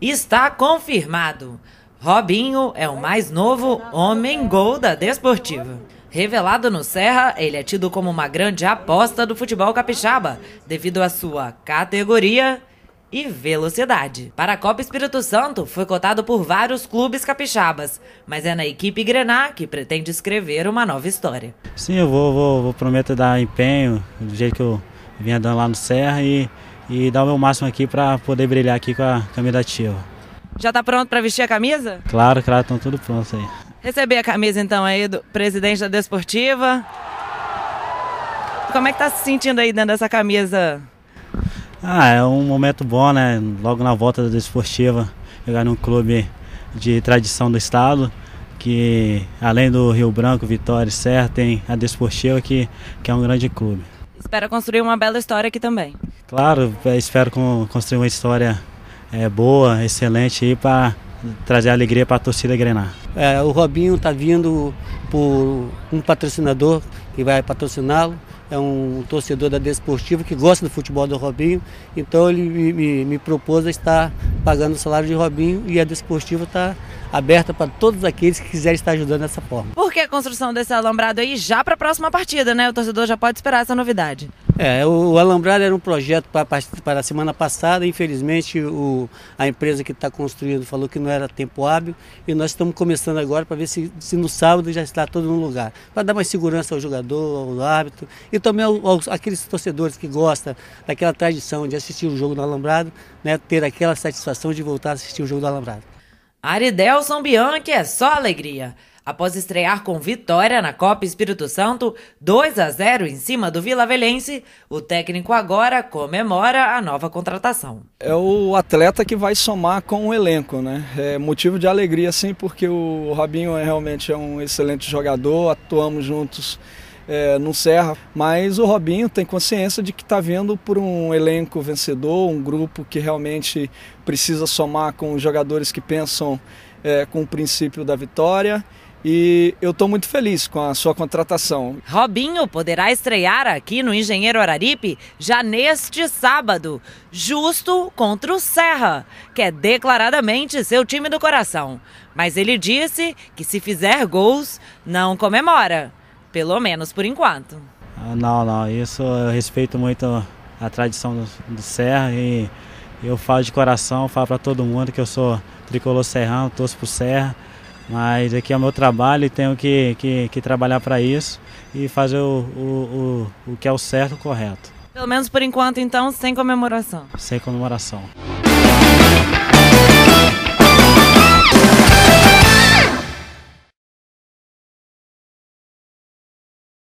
Está confirmado. Robinho é o mais novo homem gol da Desportiva. Revelado no Serra, ele é tido como uma grande aposta do futebol capixaba, devido à sua categoria e velocidade. Para a Copa Espírito Santo, foi cotado por vários clubes capixabas, mas é na equipe Grená que pretende escrever uma nova história. Sim, eu vou, vou, vou prometo dar empenho do jeito que eu vinha dando lá no Serra e e dar o meu máximo aqui para poder brilhar aqui com a camisa ativa. Já está pronto para vestir a camisa? Claro, claro, estão tudo pronto aí. Receber a camisa então aí do presidente da Desportiva. Como é que tá se sentindo aí dentro dessa camisa? Ah, é um momento bom, né? Logo na volta da Desportiva, jogar num clube de tradição do estado, que além do Rio Branco, Vitória e Serra, tem a Desportiva, que, que é um grande clube. Espera construir uma bela história aqui também. Claro, é, espero construir uma história é, boa, excelente para trazer alegria para a torcida grenar. É, o Robinho está vindo por um patrocinador que vai patrociná-lo. É um torcedor da Desportiva que gosta do futebol do Robinho, então ele me, me, me propôs a estar pagando o salário de Robinho e a Desportiva está aberta para todos aqueles que quiserem estar ajudando dessa forma. Porque a construção desse alambrado aí já para a próxima partida, né? O torcedor já pode esperar essa novidade. É, o, o alambrado era um projeto para, para a semana passada, infelizmente o, a empresa que está construindo falou que não era tempo hábil e nós estamos começando agora para ver se, se no sábado já está todo no lugar, para dar mais segurança ao jogador, ao árbitro e também aos, aqueles torcedores que gostam daquela tradição de assistir o jogo no alambrado, né, ter aquela satisfação satisfação de voltar a assistir o jogo da Alambrado. Aridelson Bianchi é só alegria. Após estrear com vitória na Copa Espírito Santo, 2 a 0 em cima do Vila Velense, o técnico agora comemora a nova contratação. É o atleta que vai somar com o elenco, né? É motivo de alegria, sim, porque o é realmente é um excelente jogador, atuamos juntos é, não Serra, mas o Robinho tem consciência de que está vindo por um elenco vencedor, um grupo que realmente precisa somar com jogadores que pensam é, com o princípio da vitória. E eu estou muito feliz com a sua contratação. Robinho poderá estrear aqui no Engenheiro Araripe já neste sábado, justo contra o Serra, que é declaradamente seu time do coração. Mas ele disse que se fizer gols, não comemora. Pelo menos por enquanto. Ah, não, não, isso eu respeito muito a tradição do, do Serra e eu falo de coração, falo para todo mundo que eu sou tricolor serrano, torço pro Serra, mas aqui é o meu trabalho e tenho que, que, que trabalhar para isso e fazer o, o, o, o que é o certo e o correto. Pelo menos por enquanto, então, sem comemoração. Sem comemoração.